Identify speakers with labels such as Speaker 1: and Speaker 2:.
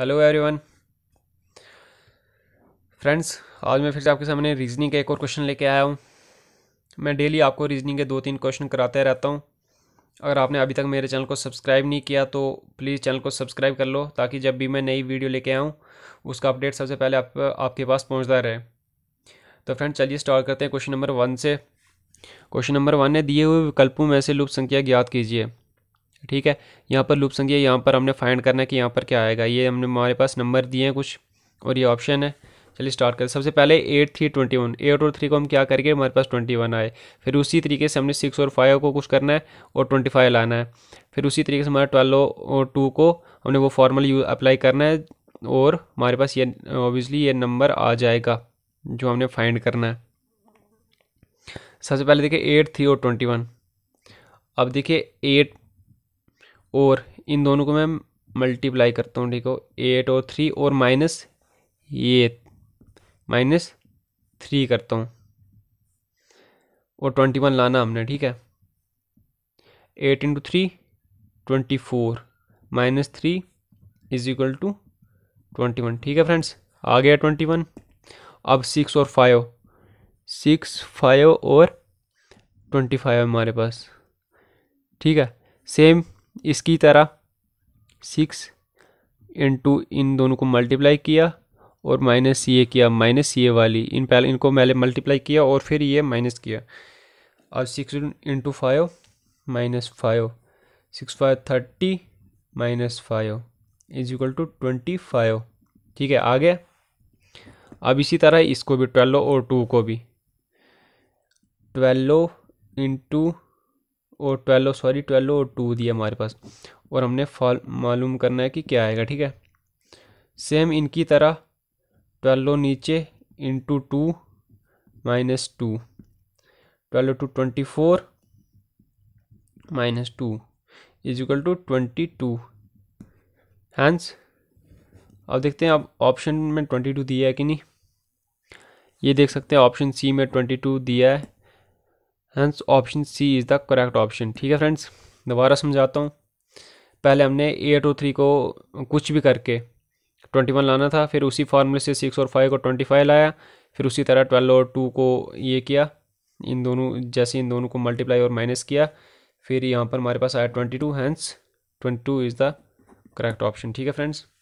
Speaker 1: hello everyone friends आज मैं फिर से आपके सामने रीजनिंग का एक और क्वेश्चन लेके आया हूँ मैं डेली आपको रीजनिंग के दो तीन क्वेश्चन कराते रहता हूँ अगर आपने अभी तक मेरे चैनल को सब्सक्राइब नहीं किया तो प्लीज़ चैनल को सब्सक्राइब कर लो ताकि जब भी मैं नई वीडियो लेके आऊँ उसका अपडेट सबसे पहले आप, आपके पास पहुँचता रहे तो फ्रेंड्स चलिए स्टार्ट करते हैं क्वेश्चन नंबर वन से क्वेश्चन नंबर वन है दिए हुए विकल्पों में से लुप्त संख्या ज्ञात कीजिए ठीक है यहाँ पर लूप संख्या यहाँ पर हमने फाइंड करना है कि यहाँ पर क्या आएगा ये हमने हमारे पास नंबर दिए हैं कुछ और ये ऑप्शन है चलिए स्टार्ट करें सबसे पहले eight three twenty one eight और थ्री को हम क्या करेंगे हमारे पास ट्वेंटी वन आए फिर उसी तरीके से हमने सिक्स और फाइव को कुछ करना है और ट्वेंटी फाइव लाना है फिर उसी तरीके से हमारा ट्वेल्व और टू को हमने वो फॉर्मल यू अप्लाई करना है और हमारे पास ये ऑब्वियसली ये नंबर आ जाएगा जो हमने फाइंड करना है सबसे पहले देखिए एट थ्री और ट्वेंटी वन अब देखिए एट और इन दोनों को मैं मल्टीप्लाई करता हूँ ठीक हो एट और थ्री और माइनस ये माइनस थ्री करता हूँ और ट्वेंटी वन लाना हमने ठीक है eight into three twenty four minus three is equal to twenty one ठीक है फ्रेंड्स आ गया ट्वेंटी वन अब सिक्स और फाइव सिक्स फाइव और ट्वेंटी फाइव हमारे पास ठीक है सेम इसकी तरह सिक्स इंटू इन दोनों को मल्टीप्लाई किया और माइनस ये किया माइनस ये वाली इन पहले इनको पहले मल्टीप्लाई किया और फिर ये माइनस किया अब six into five minus five six five thirty minus five is equal to twenty five ठीक है आ गया अब इसी तरह इसको भी ट्वेल्व और टू को भी ट्वेल्व इंटू और ट्वेल्व सॉरी ट्वेल्व और टू दिया हमारे पास और हमने फॉल मालूम करना है कि क्या आएगा ठीक है सेम इनकी तरह ट्वेल्व नीचे into two minus two twelve two twenty four minus two is equal to twenty two hence अब देखते हैं अब ऑप्शन में ट्वेंटी टू दिया है कि नहीं ये देख सकते हैं ऑप्शन सी में ट्वेंटी टू दिया है hence option C is the correct option ठीक है फ्रेंड्स दोबारा समझाता हूँ पहले हमने एट टू थ्री को कुछ भी करके ट्वेंटी वन लाना था फिर उसी फार्मूले से सिक्स और फाइव को ट्वेंटी फाइव लाया फिर उसी तरह ट्वेल्व और टू को ये किया इन दोनों जैसे इन दोनों को मल्टीप्लाई और माइनस किया फिर यहाँ पर हमारे पास आया twenty two hence twenty two is the correct option ठीक है फ्रेंड्स